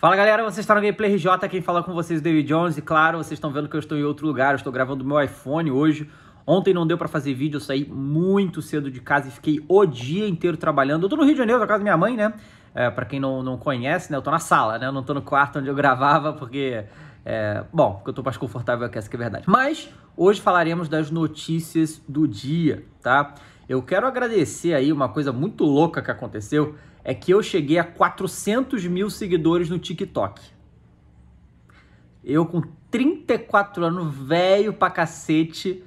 Fala galera, vocês estão no Gameplay RJ, quem fala com vocês é o David Jones e claro, vocês estão vendo que eu estou em outro lugar, eu estou gravando meu iPhone hoje. Ontem não deu para fazer vídeo, eu saí muito cedo de casa e fiquei o dia inteiro trabalhando. Eu tô no Rio de Janeiro, na casa da minha mãe, né? É, para quem não, não conhece, né? Eu tô na sala, né? Eu não tô no quarto onde eu gravava, porque. É, bom, porque eu tô mais confortável aqui, essa que é verdade. Mas hoje falaremos das notícias do dia, tá? Eu quero agradecer aí uma coisa muito louca que aconteceu, é que eu cheguei a 400 mil seguidores no TikTok. Eu com 34 anos, velho pra cacete,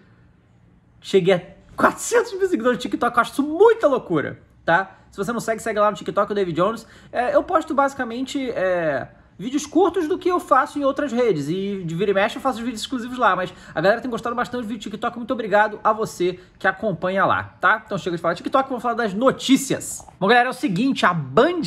cheguei a 400 mil seguidores no TikTok, eu acho isso muita loucura, tá? Se você não segue, segue lá no TikTok o David Jones. É, eu posto basicamente é, vídeos curtos do que eu faço em outras redes. E de vira e mexe eu faço vídeos exclusivos lá. Mas a galera tem gostado bastante do vídeo TikTok. Muito obrigado a você que acompanha lá, tá? Então chega de falar de TikTok, vamos falar das notícias. Bom, galera, é o seguinte, a Band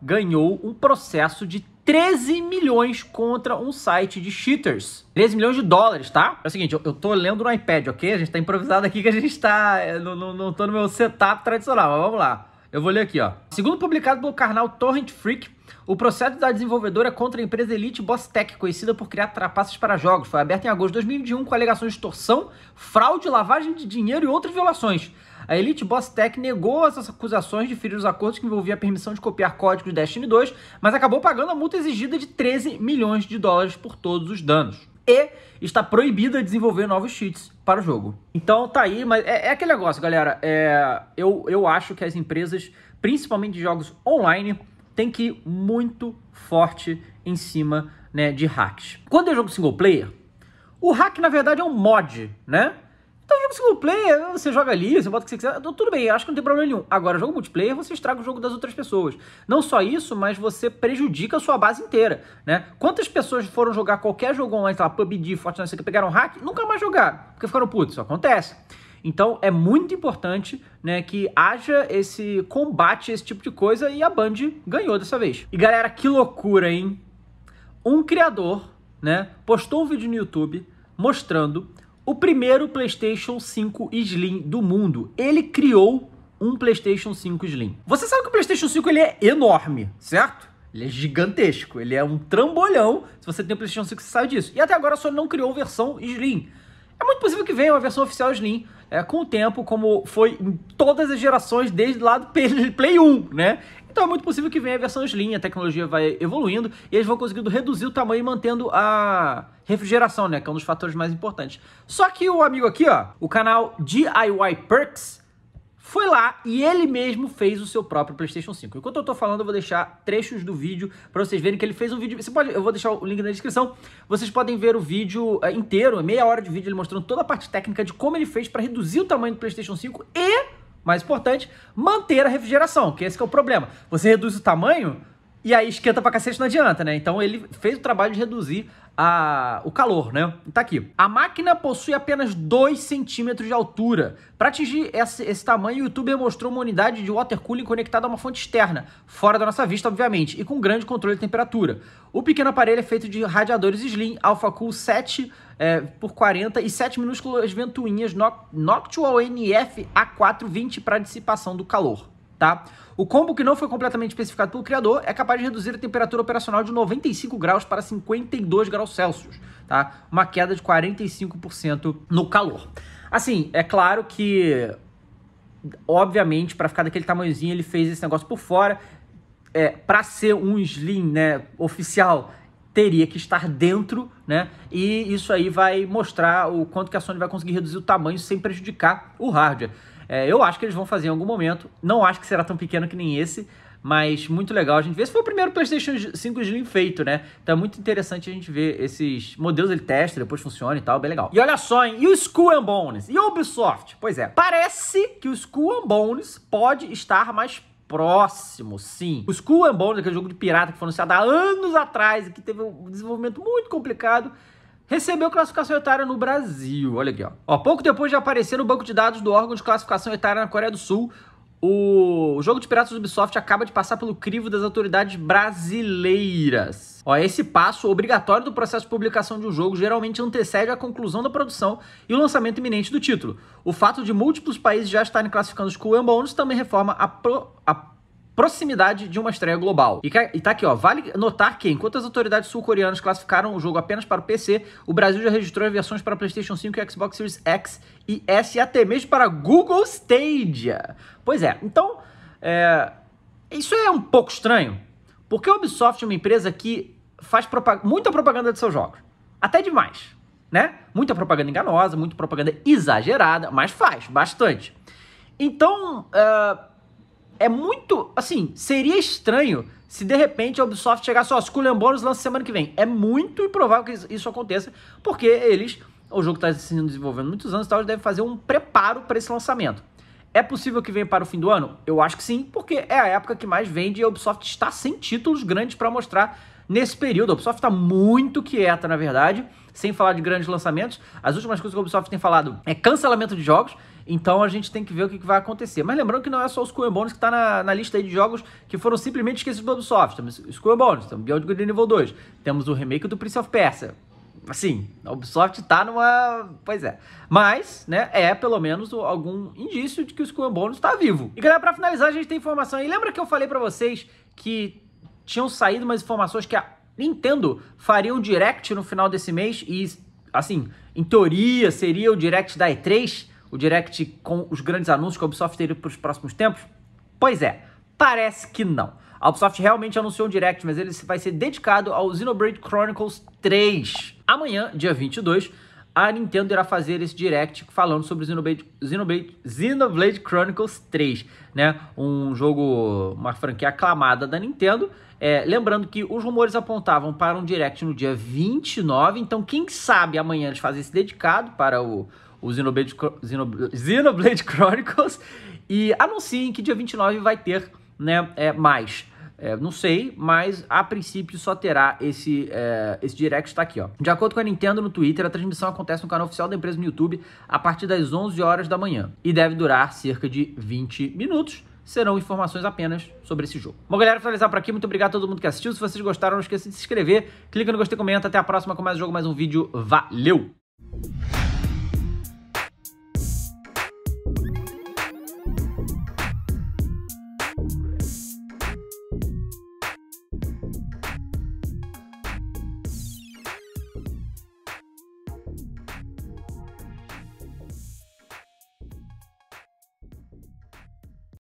ganhou um processo de 13 milhões contra um site de cheaters. 13 milhões de dólares, tá? É o seguinte, eu, eu tô lendo no iPad, ok? A gente tá improvisado aqui que a gente tá. É, não, não tô no meu setup tradicional, mas vamos lá. Eu vou ler aqui, ó. Segundo publicado pelo canal Torrent Freak, o processo da desenvolvedora contra a empresa Elite Tech, conhecida por criar trapaças para jogos, foi aberto em agosto de 2021 com alegações de extorsão, fraude, lavagem de dinheiro e outras violações. A Elite Boss Tech negou essas acusações de ferir os acordos que envolviam a permissão de copiar códigos de Destiny 2, mas acabou pagando a multa exigida de 13 milhões de dólares por todos os danos e está proibida de desenvolver novos cheats para o jogo. Então tá aí, mas é, é aquele negócio, galera. É, eu, eu acho que as empresas, principalmente de jogos online, tem que ir muito forte em cima né, de hacks. Quando eu jogo single player, o hack na verdade é um mod, né? Então, jogo single player, você joga ali, você bota o que você quiser, então, tudo bem, acho que não tem problema nenhum. Agora, jogo multiplayer, você estraga o jogo das outras pessoas. Não só isso, mas você prejudica a sua base inteira, né? Quantas pessoas foram jogar qualquer jogo online, sei lá, PUBG, Fortnite, que pegaram hack, nunca mais jogaram, porque ficaram putos, isso acontece. Então, é muito importante né, que haja esse combate, esse tipo de coisa, e a Band ganhou dessa vez. E galera, que loucura, hein? Um criador, né, postou um vídeo no YouTube mostrando o primeiro PlayStation 5 Slim do mundo. Ele criou um PlayStation 5 Slim. Você sabe que o PlayStation 5 ele é enorme, certo? Ele é gigantesco, ele é um trambolhão. Se você tem o PlayStation 5, você sabe disso. E até agora Sony não criou versão Slim. É muito possível que venha uma versão oficial Slim é, com o tempo, como foi em todas as gerações desde lá do Play 1, né? Então é muito possível que venha a versão Slim, a tecnologia vai evoluindo e eles vão conseguindo reduzir o tamanho mantendo a refrigeração, né? Que é um dos fatores mais importantes. Só que o amigo aqui, ó, o canal DIY Perks, foi lá e ele mesmo fez o seu próprio PlayStation 5. Enquanto eu tô falando, eu vou deixar trechos do vídeo para vocês verem que ele fez um vídeo. Você pode, eu vou deixar o link na descrição. Vocês podem ver o vídeo é, inteiro, meia hora de vídeo, ele mostrando toda a parte técnica de como ele fez para reduzir o tamanho do PlayStation 5 e, mais importante, manter a refrigeração, que esse que é o problema. Você reduz o tamanho, e aí esquenta pra cacete não adianta, né? Então ele fez o trabalho de reduzir a, o calor, né? Tá aqui. A máquina possui apenas 2 centímetros de altura. Para atingir esse, esse, tamanho, o youtuber mostrou uma unidade de water cooling conectada a uma fonte externa, fora da nossa vista, obviamente, e com grande controle de temperatura. O pequeno aparelho é feito de radiadores Slim AlphaCool 7 é, por 40 e 7 minúsculas ventoinhas no, Noctual NF A420 para dissipação do calor tá? O combo que não foi completamente especificado pelo criador é capaz de reduzir a temperatura operacional de 95 graus para 52 graus Celsius, tá? Uma queda de 45% no calor. Assim, é claro que obviamente para ficar daquele tamanhozinho ele fez esse negócio por fora. É, para ser um slim, né, oficial, teria que estar dentro, né? E isso aí vai mostrar o quanto que a Sony vai conseguir reduzir o tamanho sem prejudicar o hardware. É, eu acho que eles vão fazer em algum momento. Não acho que será tão pequeno que nem esse, mas muito legal a gente ver. Esse foi o primeiro PlayStation 5 Slim feito, né? Então é muito interessante a gente ver esses modelos, ele testa, depois funciona e tal, bem legal. E olha só, hein? E o Skull and Bones? E o Ubisoft? Pois é, parece que o Skull and Bones pode estar mais próximo, sim. O Skull and Bones, aquele jogo de pirata que foi anunciado há anos atrás e que teve um desenvolvimento muito complicado, recebeu classificação etária no Brasil. Olha aqui, ó. ó. Pouco depois de aparecer no banco de dados do órgão de classificação etária na Coreia do Sul, o jogo de piratas do Ubisoft acaba de passar pelo crivo das autoridades brasileiras. Ó, esse passo obrigatório do processo de publicação de um jogo geralmente antecede a conclusão da produção e o lançamento iminente do título. O fato de múltiplos países já estarem classificando os Cool Bones também reforma a, pro, a proximidade de uma estreia global. E, e tá aqui, ó, vale notar que enquanto as autoridades sul-coreanas classificaram o jogo apenas para o PC, o Brasil já registrou versões para PlayStation 5 e Xbox Series X e S e até mesmo para Google Stadia. Pois é, então, é, isso é um pouco estranho, porque a Ubisoft é uma empresa que faz propag muita propaganda de seus jogos, até demais, né? Muita propaganda enganosa, muita propaganda exagerada, mas faz bastante. Então, uh, é muito. Assim, seria estranho se de repente a Ubisoft chegasse, ó, Skull Bônus lança semana que vem. É muito improvável que isso aconteça, porque eles. O jogo está se desenvolvendo muitos anos e tal, eles devem fazer um preparo para esse lançamento. É possível que venha para o fim do ano? Eu acho que sim, porque é a época que mais vende e a Ubisoft está sem títulos grandes para mostrar nesse período. A Ubisoft está muito quieta, na verdade, sem falar de grandes lançamentos. As últimas coisas que a Ubisoft tem falado é cancelamento de jogos, então a gente tem que ver o que, vai acontecer. Mas lembrando que não é só o Skull Bones que está na, na, lista de jogos que foram simplesmente esquecidos da Ubisoft. Temos Skull Bones, temos Beyond Good Nível 2, temos o remake do Prince of Persia, assim, a Ubisoft tá numa. Pois é. Mas, né, é pelo menos algum indício de que o Skull Bones tá vivo. E galera, pra finalizar, a gente tem informação aí. Lembra que eu falei para vocês que tinham saído umas informações que a Nintendo faria um direct no final desse mês e, assim, em teoria seria o direct da E3, o direct com os grandes anúncios que a Ubisoft teria para os próximos tempos? Pois é, parece que não. A Ubisoft realmente anunciou um direct, mas ele vai ser dedicado ao Xenoblade Chronicles 3. Amanhã, dia 22, a Nintendo irá fazer esse direct falando sobre Xenoblade, Xenoblade, Xenoblade Chronicles 3, né? Um jogo, uma franquia aclamada da Nintendo. É, lembrando que os rumores apontavam para um direct no dia 29, então quem sabe amanhã eles fazem esse dedicado para o, o Xenoblade, Xenoblade, Xenoblade Chronicles e anunciem que dia 29 vai ter né, é, mais. É, não sei, mas a princípio só terá esse, é, esse direct está aqui, ó. De acordo com a Nintendo no Twitter, a transmissão acontece no canal oficial da empresa no YouTube a partir das 11 horas da manhã e deve durar cerca de 20 minutos. Serão informações apenas sobre esse jogo. Bom, galera, finalizar por aqui. Muito obrigado a todo mundo que assistiu. Se vocês gostaram, não esqueça de se inscrever, clica no gostei, comenta. Até a próxima com mais um jogo, mais um vídeo. Valeu!